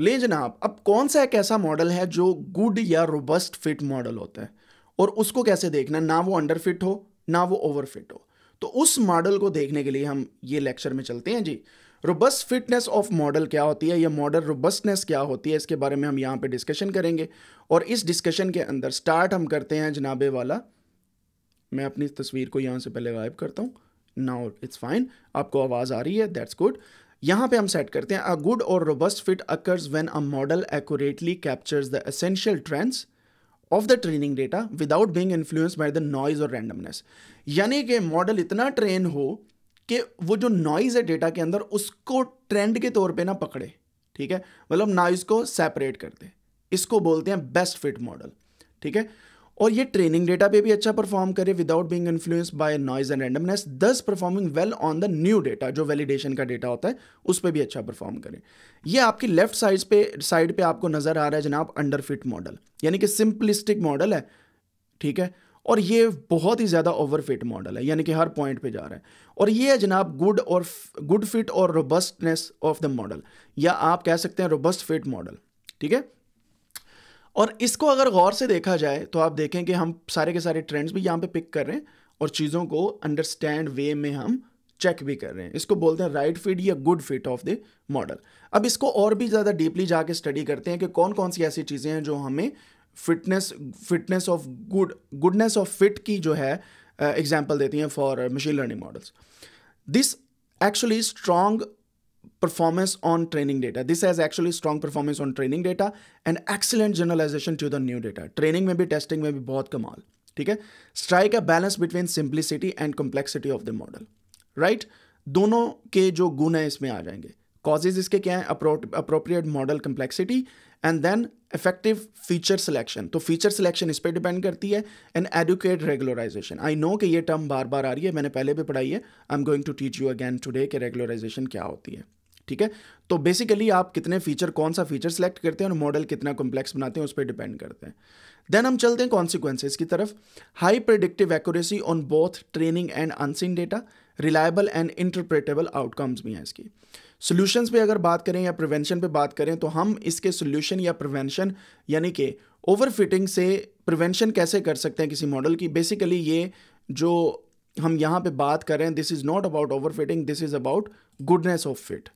ले जनाब अब कौन सा एक ऐसा मॉडल है जो गुड या रोबस्ट फिट मॉडल होता है और उसको कैसे देखना ना वो अंडर फिट हो ना वो ओवर फिट हो तो उस मॉडल को देखने के लिए हम ये लेक्चर में चलते हैं जी रोबस्ट फिटनेस ऑफ मॉडल क्या होती है या मॉडल रोबस्टनेस क्या होती है इसके बारे में हम यहाँ पे डिस्कशन करेंगे और इस डिस्कशन के अंदर स्टार्ट हम करते हैं जनाबे वाला मैं अपनी तस्वीर को यहाँ से पहले गायब करता हूँ नाउ इट्स फाइन आपको आवाज़ आ रही है दैट्स गुड यहां पे हम सेट करते हैं अ गुड और robust fit occurs when a model accurately captures the essential trends of the training data without being influence by the noise और रैंडमनेस यानी कि मॉडल इतना ट्रेन हो कि वो जो नॉइज है डेटा के अंदर उसको ट्रेंड के तौर पे ना पकड़े ठीक है मतलब नॉइज को सेपरेट कर दे इसको बोलते हैं बेस्ट फिट मॉडल ठीक है और ये ट्रेनिंग डेटा पे भी अच्छा परफॉर्म करे without being influence by noise and randomness thus performing well on the new data जो वैलिडेशन का डेटा होता है उस पर भी अच्छा परफॉर्म करे ये आपकी लेफ्ट साइड पे साइड पे आपको नजर आ रहा है जनाब अंडरफिट मॉडल यानी कि सिंपलिस्टिक मॉडल है ठीक है और ये बहुत ही ज़्यादा ओवरफिट मॉडल है यानी कि हर पॉइंट पे जा रहा है और ये है जनाब गुड और गुड फिट और रोबस्टनेस ऑफ द मॉडल या आप कह सकते हैं रोबस्ट फिट मॉडल ठीक है और इसको अगर गौर से देखा जाए तो आप देखें कि हम सारे के सारे ट्रेंड्स भी यहाँ पे पिक कर रहे हैं और चीज़ों को अंडरस्टैंड वे में हम चेक भी कर रहे हैं इसको बोलते हैं राइट फिट या good fit of the model अब इसको और भी ज़्यादा डीपली जाके स्टडी करते हैं कि कौन कौन सी ऐसी चीज़ें हैं जो हमें fitness fitness of good goodness of fit की जो है एग्जाम्पल uh, देती हैं for machine learning models this actually strong performance on training data. This has actually strong performance on training data and excellent generalization to the new data. Training में भी testing में भी बहुत कमाल ठीक है strike a balance between simplicity and complexity of the model right दोनों के जो गुण हैं इसमें आ जाएंगे कॉजेज इसके क्या है appropriate model complexity and then effective feature selection तो फीचर सिलेक्शन इस पर डिपेंड करती है and adequate regularization I know कि ये टर्म बार बार आ रही है मैंने पहले भी पढ़ाई है I am going to teach you again today कि रेगुलराइजेशन क्या होती है ठीक है तो बेसिकली आप कितने फीचर कौन सा फीचर सेलेक्ट करते हैं और मॉडल कितना कॉम्प्लेक्स बनाते हैं उस पर डिपेंड करते हैं देन हम चलते हैं कॉन्सिक्वेंसेज की तरफ high predictive accuracy on both training and unseen data reliable and interpretable outcomes भी हैं इसकी सोल्यूशंस पे अगर बात करें या प्रिवेंशन पे बात करें तो हम इसके सोल्यूशन या प्रिवेंशन यानी कि ओवरफिटिंग से प्रिवेंशन कैसे कर सकते हैं किसी मॉडल की बेसिकली ये जो हम यहाँ पे बात कर रहे हैं this is not about overfitting this is about goodness of fit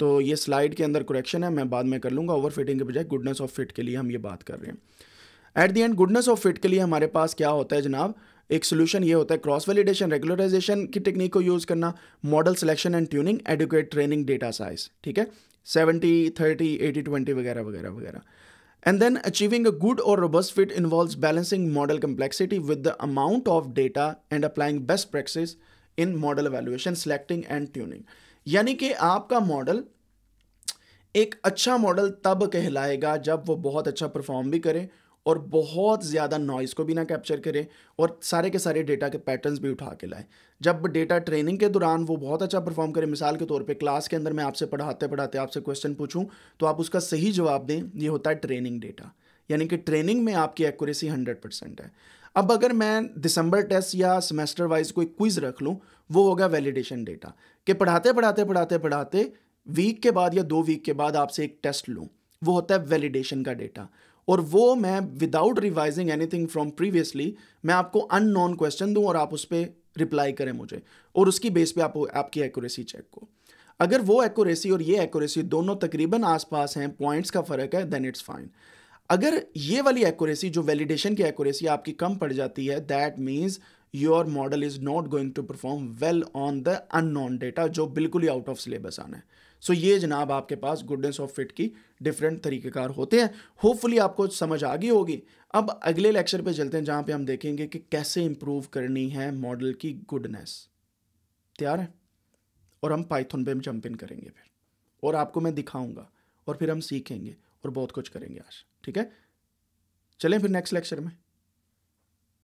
तो ये स्लाइड के अंदर करेक्शन है मैं बाद में कर लूँगा ओवर फिटिंग के बजाय गुडनेस ऑफ फिट के लिए हम ये बात कर रहे हैं at the end goodness of fit के लिए हमारे पास क्या होता है जनाब एक सोल्यूशन ये होता है क्रॉस वैलिडेशन रेगुलराइजेशन की टेक्निक को यूज़ करना model selection and tuning adequate training data size ठीक है सेवेंटी थर्टी एटी ट्वेंटी वगैरह वगैरह वगैरह and then achieving a good और robust fit involve balancing model complexity with the amount of data and applying best practice in model valuation selecting and tuning यानी कि आपका model एक अच्छा model तब कहलाएगा जब वो बहुत अच्छा परफॉर्म भी करे और बहुत ज़्यादा नॉइज़ को भी ना कैप्चर करे और सारे के सारे डेटा के पैटर्न्स भी उठा के लाए जब डेटा ट्रेनिंग के दौरान वो बहुत अच्छा परफॉर्म करे मिसाल के तौर पे क्लास के अंदर मैं आपसे पढ़ाते पढ़ाते आपसे क्वेश्चन पूछूं तो आप उसका सही जवाब दें ये होता है ट्रेनिंग डेटा यानी कि ट्रेनिंग में आपकी एक्यूरेसी हंड्रेड परसेंट है अब अगर मैं दिसंबर टेस्ट या सेमेस्टर वाइज कोई क्विज रख लूँ वो होगा वैलिडेशन डेटा कि पढ़ाते पढ़ाते पढ़ाते पढ़ाते वीक के बाद या दो वीक के बाद आपसे एक टेस्ट लूँ वो होता है वैलिडेशन का डेटा और वो मैं without revising anything from previously मैं आपको अननोन क्वेश्चन दूँ और आप उस पर रिप्लाई करें मुझे और उसकी बेस पे आप आपकी एक्यूरेसी चेक को अगर वो एक्यूरेसी और ये एक्यूरेसी दोनों तकरीबन आसपास हैं पॉइंट्स का फ़र्क है देन इट्स फाइन अगर ये वाली एक्यूरेसी जो वैलिडेशन की एक्यूरेसी आपकी कम पड़ जाती है that means your model is not going to perform well on the unknown data जो बिल्कुल ही आउट ऑफ सिलेबस आना है सो so, ये जनाब आपके पास गुडनेस ऑफ फिट की डिफरेंट तरीक़ेकार होते हैं होपफुली आपको समझ आ गई होगी अब अगले लेक्चर पे चलते हैं जहाँ पे हम देखेंगे कि कैसे इम्प्रूव करनी है मॉडल की गुडनेस तैयार है और हम पाइथन पे जंप इन करेंगे फिर और आपको मैं दिखाऊंगा और फिर हम सीखेंगे और बहुत कुछ करेंगे आज ठीक है चलें फिर नेक्स्ट लेक्चर में